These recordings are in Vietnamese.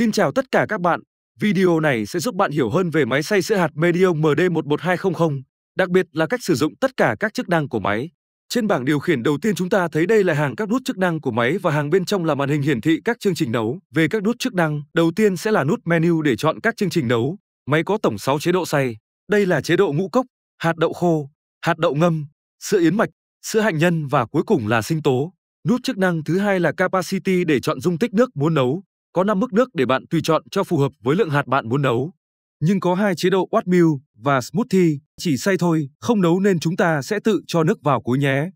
Xin chào tất cả các bạn. Video này sẽ giúp bạn hiểu hơn về máy xay sữa hạt Medium MD11200, đặc biệt là cách sử dụng tất cả các chức năng của máy. Trên bảng điều khiển đầu tiên chúng ta thấy đây là hàng các nút chức năng của máy và hàng bên trong là màn hình hiển thị các chương trình nấu. Về các nút chức năng, đầu tiên sẽ là nút menu để chọn các chương trình nấu. Máy có tổng 6 chế độ xay. Đây là chế độ ngũ cốc, hạt đậu khô, hạt đậu ngâm, sữa yến mạch, sữa hạnh nhân và cuối cùng là sinh tố. Nút chức năng thứ hai là capacity để chọn dung tích nước muốn nấu. Có 5 mức nước để bạn tùy chọn cho phù hợp với lượng hạt bạn muốn nấu. Nhưng có hai chế độ oatmeal và smoothie, chỉ xay thôi, không nấu nên chúng ta sẽ tự cho nước vào cuối nhé.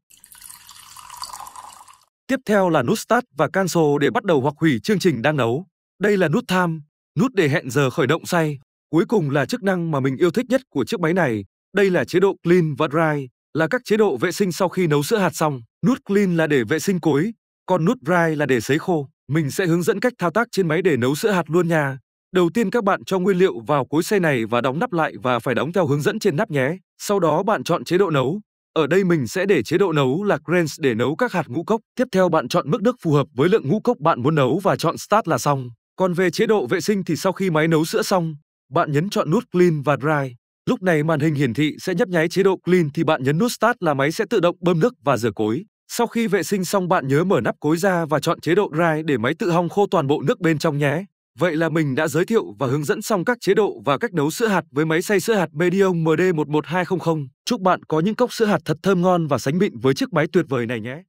Tiếp theo là nút Start và Cancel để bắt đầu hoặc hủy chương trình đang nấu. Đây là nút Time, nút để hẹn giờ khởi động xay. Cuối cùng là chức năng mà mình yêu thích nhất của chiếc máy này. Đây là chế độ Clean và Dry, là các chế độ vệ sinh sau khi nấu sữa hạt xong. Nút Clean là để vệ sinh cối, còn nút Dry là để sấy khô. Mình sẽ hướng dẫn cách thao tác trên máy để nấu sữa hạt luôn nha. Đầu tiên các bạn cho nguyên liệu vào cối xe này và đóng nắp lại và phải đóng theo hướng dẫn trên nắp nhé. Sau đó bạn chọn chế độ nấu. Ở đây mình sẽ để chế độ nấu là grains để nấu các hạt ngũ cốc. Tiếp theo bạn chọn mức nước phù hợp với lượng ngũ cốc bạn muốn nấu và chọn start là xong. Còn về chế độ vệ sinh thì sau khi máy nấu sữa xong, bạn nhấn chọn nút clean và dry. Lúc này màn hình hiển thị sẽ nhấp nháy chế độ clean thì bạn nhấn nút start là máy sẽ tự động bơm nước và rửa cối. Sau khi vệ sinh xong bạn nhớ mở nắp cối ra và chọn chế độ dry để máy tự hong khô toàn bộ nước bên trong nhé. Vậy là mình đã giới thiệu và hướng dẫn xong các chế độ và cách nấu sữa hạt với máy xay sữa hạt Medium MD11200. Chúc bạn có những cốc sữa hạt thật thơm ngon và sánh mịn với chiếc máy tuyệt vời này nhé!